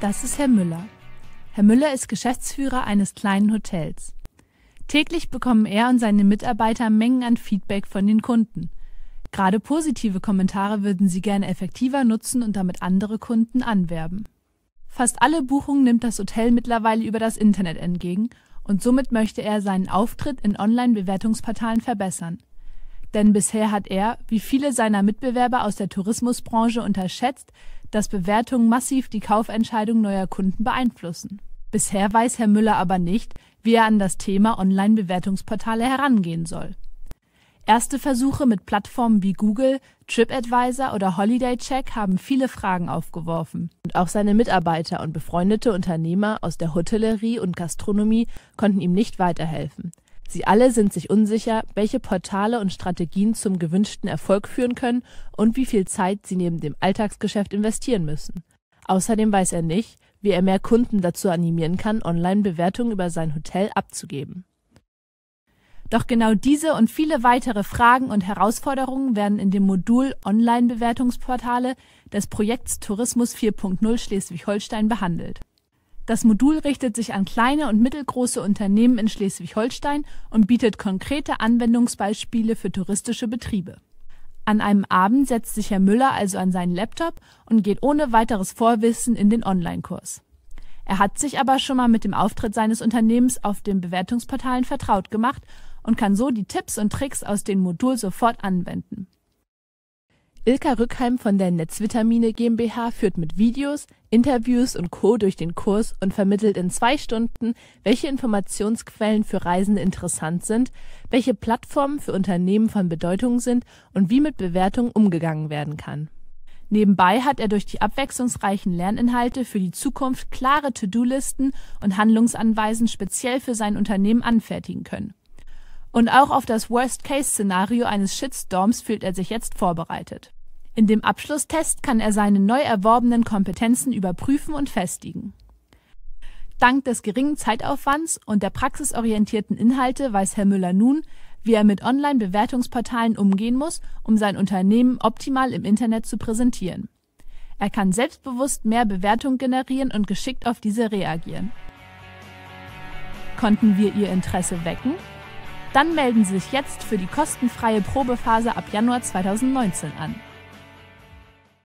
Das ist Herr Müller. Herr Müller ist Geschäftsführer eines kleinen Hotels. Täglich bekommen er und seine Mitarbeiter Mengen an Feedback von den Kunden. Gerade positive Kommentare würden sie gerne effektiver nutzen und damit andere Kunden anwerben. Fast alle Buchungen nimmt das Hotel mittlerweile über das Internet entgegen und somit möchte er seinen Auftritt in Online-Bewertungsportalen verbessern. Denn bisher hat er, wie viele seiner Mitbewerber aus der Tourismusbranche, unterschätzt, dass Bewertungen massiv die Kaufentscheidung neuer Kunden beeinflussen. Bisher weiß Herr Müller aber nicht, wie er an das Thema Online-Bewertungsportale herangehen soll. Erste Versuche mit Plattformen wie Google, TripAdvisor oder HolidayCheck haben viele Fragen aufgeworfen. Und auch seine Mitarbeiter und befreundete Unternehmer aus der Hotellerie und Gastronomie konnten ihm nicht weiterhelfen. Sie alle sind sich unsicher, welche Portale und Strategien zum gewünschten Erfolg führen können und wie viel Zeit sie neben dem Alltagsgeschäft investieren müssen. Außerdem weiß er nicht, wie er mehr Kunden dazu animieren kann, Online-Bewertungen über sein Hotel abzugeben. Doch genau diese und viele weitere Fragen und Herausforderungen werden in dem Modul Online-Bewertungsportale des Projekts Tourismus 4.0 Schleswig-Holstein behandelt. Das Modul richtet sich an kleine und mittelgroße Unternehmen in Schleswig-Holstein und bietet konkrete Anwendungsbeispiele für touristische Betriebe. An einem Abend setzt sich Herr Müller also an seinen Laptop und geht ohne weiteres Vorwissen in den Online-Kurs. Er hat sich aber schon mal mit dem Auftritt seines Unternehmens auf den Bewertungsportalen vertraut gemacht und kann so die Tipps und Tricks aus dem Modul sofort anwenden. Ilka Rückheim von der Netzvitamine GmbH führt mit Videos, Interviews und Co. durch den Kurs und vermittelt in zwei Stunden, welche Informationsquellen für Reisende interessant sind, welche Plattformen für Unternehmen von Bedeutung sind und wie mit Bewertungen umgegangen werden kann. Nebenbei hat er durch die abwechslungsreichen Lerninhalte für die Zukunft klare To-Do-Listen und Handlungsanweisen speziell für sein Unternehmen anfertigen können. Und auch auf das Worst-Case-Szenario eines Shitstorms fühlt er sich jetzt vorbereitet. In dem Abschlusstest kann er seine neu erworbenen Kompetenzen überprüfen und festigen. Dank des geringen Zeitaufwands und der praxisorientierten Inhalte weiß Herr Müller nun, wie er mit Online-Bewertungsportalen umgehen muss, um sein Unternehmen optimal im Internet zu präsentieren. Er kann selbstbewusst mehr Bewertung generieren und geschickt auf diese reagieren. Konnten wir Ihr Interesse wecken? Dann melden Sie sich jetzt für die kostenfreie Probephase ab Januar 2019 an.